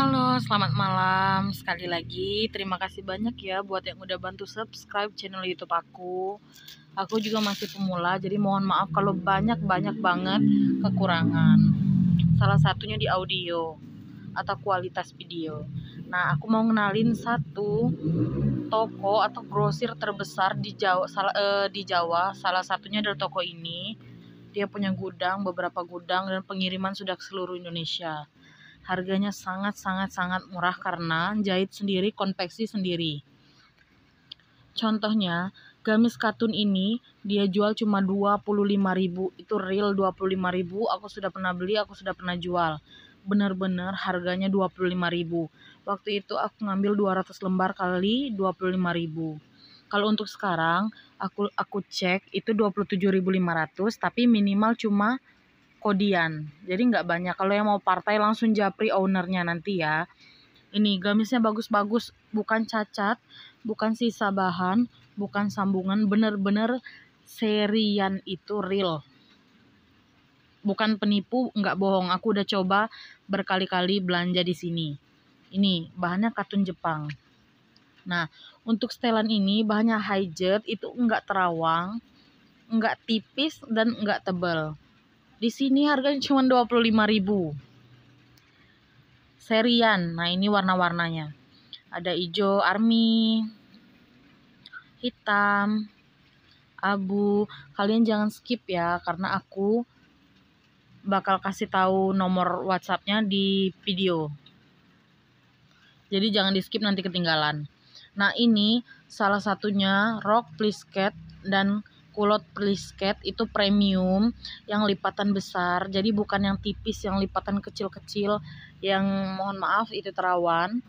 Halo, selamat malam. Sekali lagi, terima kasih banyak ya buat yang udah bantu subscribe channel YouTube aku. Aku juga masih pemula, jadi mohon maaf kalau banyak-banyak banget kekurangan. Salah satunya di audio atau kualitas video. Nah, aku mau ngenalin satu toko atau grosir terbesar di Jawa salah, eh, di Jawa. Salah satunya dari toko ini. Dia punya gudang, beberapa gudang dan pengiriman sudah ke seluruh Indonesia harganya sangat-sangat-sangat murah karena jahit sendiri, konveksi sendiri. Contohnya, gamis katun ini dia jual cuma 25.000, itu real 25.000, aku sudah pernah beli, aku sudah pernah jual. Benar-benar harganya 25.000. Waktu itu aku ngambil 200 lembar kali 25.000. Kalau untuk sekarang aku aku cek itu 27.500 tapi minimal cuma kodian jadi nggak banyak kalau yang mau partai langsung japri ownernya nanti ya ini gamisnya bagus-bagus bukan cacat bukan sisa bahan bukan sambungan bener-bener serian itu real bukan penipu nggak bohong aku udah coba berkali-kali belanja di sini ini bahannya katun Jepang nah untuk setelan ini bahannya hijet itu nggak terawang nggak tipis dan nggak tebal di sini harganya cuma 25.000. Serian. Nah, ini warna-warnanya. Ada hijau army, hitam, abu. Kalian jangan skip ya karena aku bakal kasih tahu nomor WhatsApp-nya di video. Jadi jangan di skip nanti ketinggalan. Nah ini salah satunya rock cat dan kulot plisket itu premium yang lipatan besar jadi bukan yang tipis yang lipatan kecil-kecil yang mohon maaf itu terawan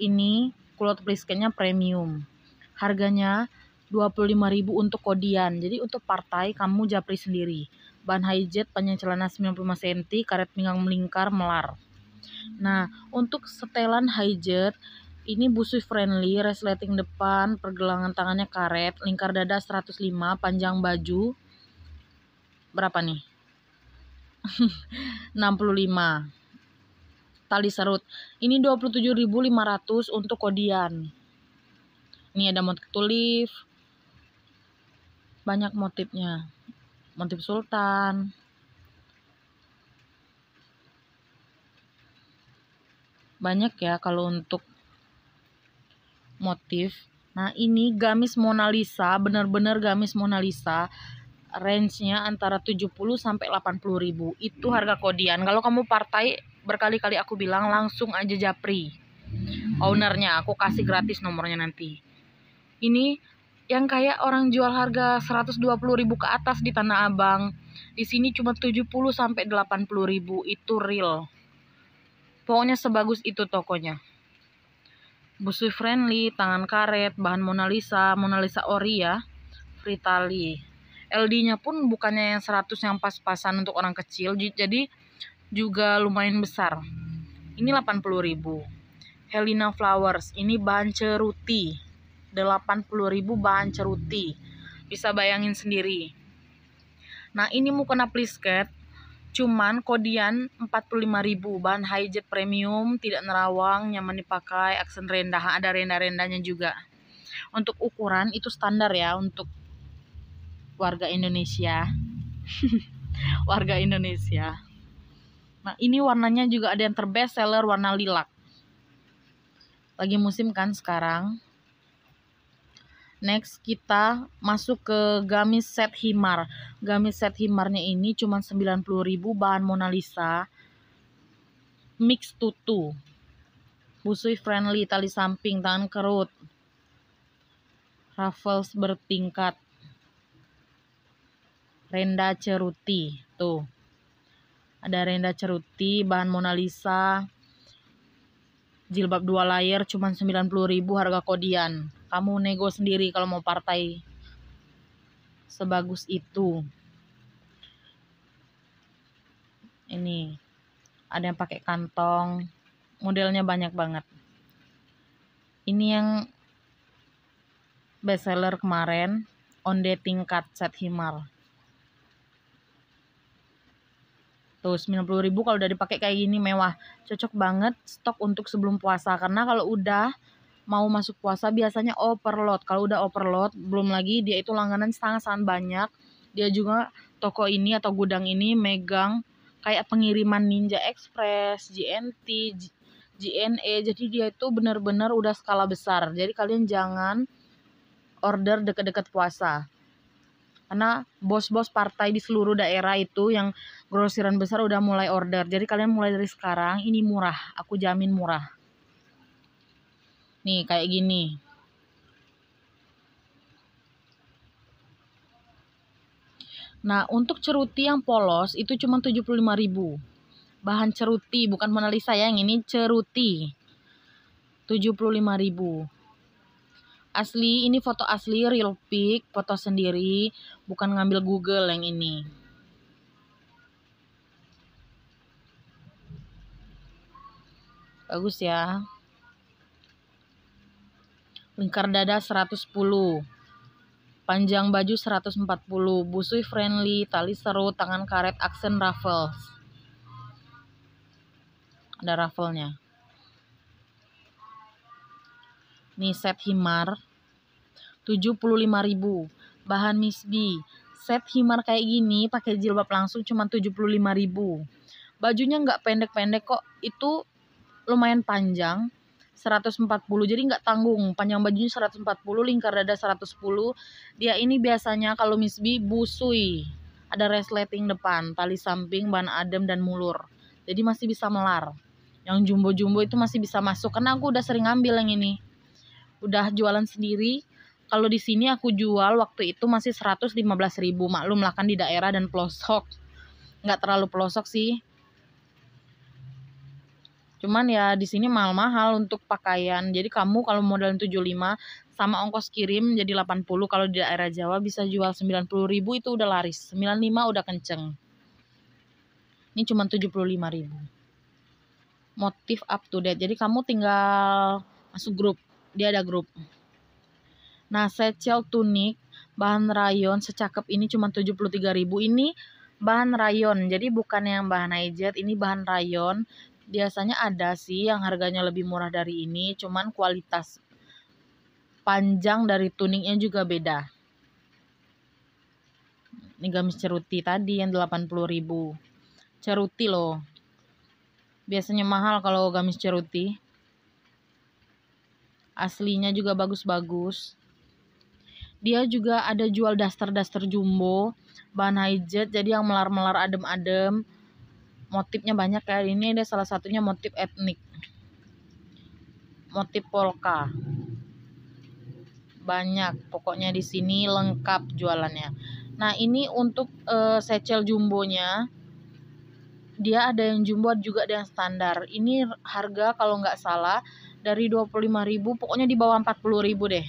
ini kulot plisketnya premium harganya 25.000 untuk kodian jadi untuk partai kamu japri sendiri ban hijet panjang celana 95 cm karet pinggang melingkar melar nah untuk setelan hijet ini busui friendly, resleting depan, pergelangan tangannya karet, lingkar dada 105, panjang baju berapa nih? 65. Tali serut. Ini 27.500 untuk kodian. Ini ada motif tulif, Banyak motifnya. Motif sultan. Banyak ya kalau untuk motif. Nah, ini gamis Mona Lisa, benar-benar gamis Mona Lisa. Range-nya antara 70 sampai 80 ribu. Itu harga kodian. Kalau kamu partai, berkali-kali aku bilang langsung aja japri. Ownernya, aku kasih gratis nomornya nanti. Ini yang kayak orang jual harga 120 ribu ke atas di Tanah Abang. Di sini cuma 70 sampai 80 ribu. Itu real. Pokoknya sebagus itu tokonya. Busui Friendly, Tangan Karet, Bahan Mona Lisa, Mona Lisa Ori ya, Fritali. LD-nya pun bukannya yang 100 yang pas-pasan untuk orang kecil, jadi juga lumayan besar. Ini 80.000. Helena Flowers, ini bahan ceruti. 80.000 bahan ceruti. Bisa bayangin sendiri. Nah, ini mukena plisket cuman kodian 45.000 bahan hijab premium tidak nerawang nyaman dipakai aksen rendah ada rendah-rendahnya juga untuk ukuran itu standar ya untuk warga Indonesia warga Indonesia nah ini warnanya juga ada yang terbest seller warna lilak lagi musim kan sekarang next kita masuk ke gamis set himar gamis set himarnya ini cuma 90.000 bahan Mona Lisa mix tutu busui friendly tali samping tangan kerut ruffles bertingkat renda ceruti tuh ada renda ceruti bahan Mona Lisa jilbab dua layer cuma 90.000 harga kodian kamu nego sendiri kalau mau partai sebagus itu ini ada yang pakai kantong modelnya banyak banget ini yang bestseller kemarin on dating card set himal tuh ribu kalau udah dipakai kayak gini mewah cocok banget stok untuk sebelum puasa karena kalau udah mau masuk puasa biasanya overload. Kalau udah overload, belum lagi dia itu langganan sangat-sangat banyak. Dia juga toko ini atau gudang ini megang kayak pengiriman Ninja Express, JNT, JNE. Jadi dia itu benar-benar udah skala besar. Jadi kalian jangan order deket-deket puasa. Karena bos-bos partai di seluruh daerah itu yang grosiran besar udah mulai order. Jadi kalian mulai dari sekarang, ini murah. Aku jamin murah. Nih kayak gini. Nah, untuk ceruti yang polos itu cuma 75.000. Bahan ceruti bukan Mona ya, yang ini ceruti. 75.000. Asli, ini foto asli real pic, foto sendiri, bukan ngambil Google yang ini. Bagus ya lingkar dada 110, panjang baju 140, busui friendly, tali seru, tangan karet, aksen ruffles. Ada rafflenya. ini set himar 75.000. Bahan misbi. Set himar kayak gini pakai jilbab langsung cuma 75.000. Bajunya nggak pendek-pendek kok. Itu lumayan panjang 140 jadi nggak tanggung panjang bajunya 140 lingkar dada 110 dia ini biasanya kalau Miss B busui ada resleting depan tali samping ban adem dan mulur jadi masih bisa melar yang jumbo-jumbo itu masih bisa masuk karena aku udah sering ambil yang ini udah jualan sendiri kalau di sini aku jual waktu itu masih 115.000 ribu maklum lah kan di daerah dan pelosok nggak terlalu pelosok sih Cuman ya di sini mahal-mahal untuk pakaian. Jadi kamu kalau modal 75 sama ongkos kirim jadi 80 kalau di daerah Jawa bisa jual 90 ribu itu udah laris. 95 udah kenceng. Ini cuma 75 ribu. Motif up to date. Jadi kamu tinggal masuk grup. Dia ada grup. Nah, secel tunik bahan rayon secakep ini cuma ribu Ini bahan rayon. Jadi bukan yang bahan hijet, ini bahan rayon biasanya ada sih yang harganya lebih murah dari ini, cuman kualitas panjang dari tuningnya juga beda. Ini gamis ceruti tadi yang 80.000. Ceruti loh. Biasanya mahal kalau gamis ceruti. Aslinya juga bagus-bagus. Dia juga ada jual daster-daster jumbo, bahan hijet jadi yang melar-melar adem-adem motifnya banyak kayak ini ada salah satunya motif etnik motif polka banyak pokoknya di sini lengkap jualannya nah ini untuk e, secel jumbonya dia ada yang jumbo juga ada yang standar ini harga kalau nggak salah dari 25.000 pokoknya di bawah 40.000 deh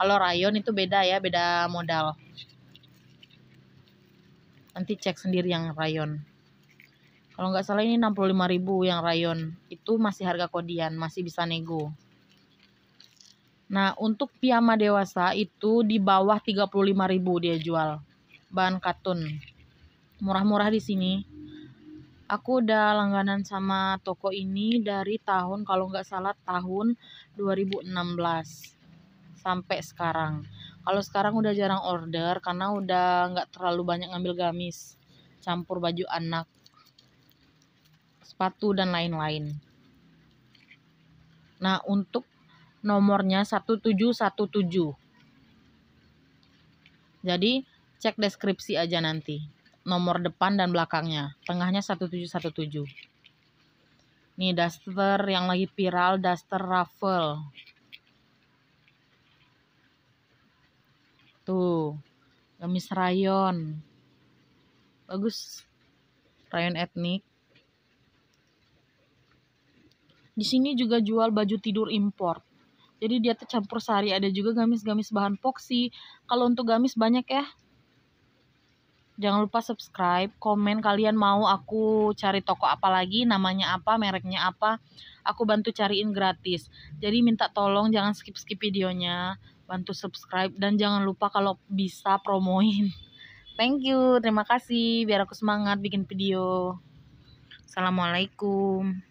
kalau rayon itu beda ya beda modal nanti cek sendiri yang rayon kalau nggak salah ini 65.000 yang rayon itu masih harga kodian masih bisa nego nah untuk piyama dewasa itu di bawah 35.000 dia jual bahan katun murah-murah di sini aku udah langganan sama toko ini dari tahun kalau nggak salah tahun 2016 sampai sekarang kalau sekarang udah jarang order karena udah nggak terlalu banyak ngambil gamis campur baju anak sepatu dan lain-lain. Nah, untuk nomornya 1717. Jadi, cek deskripsi aja nanti. Nomor depan dan belakangnya, tengahnya 1717. Nih daster yang lagi viral, daster ruffle. Tuh, gamis rayon. Bagus. Rayon etnik. Di sini juga jual baju tidur impor. Jadi dia tercampur sari, ada juga gamis-gamis bahan poksi. Kalau untuk gamis banyak ya. Jangan lupa subscribe, komen kalian mau aku cari toko apa lagi, namanya apa, mereknya apa. Aku bantu cariin gratis. Jadi minta tolong jangan skip-skip videonya, bantu subscribe dan jangan lupa kalau bisa promoin. Thank you, terima kasih. Biar aku semangat bikin video. Assalamualaikum.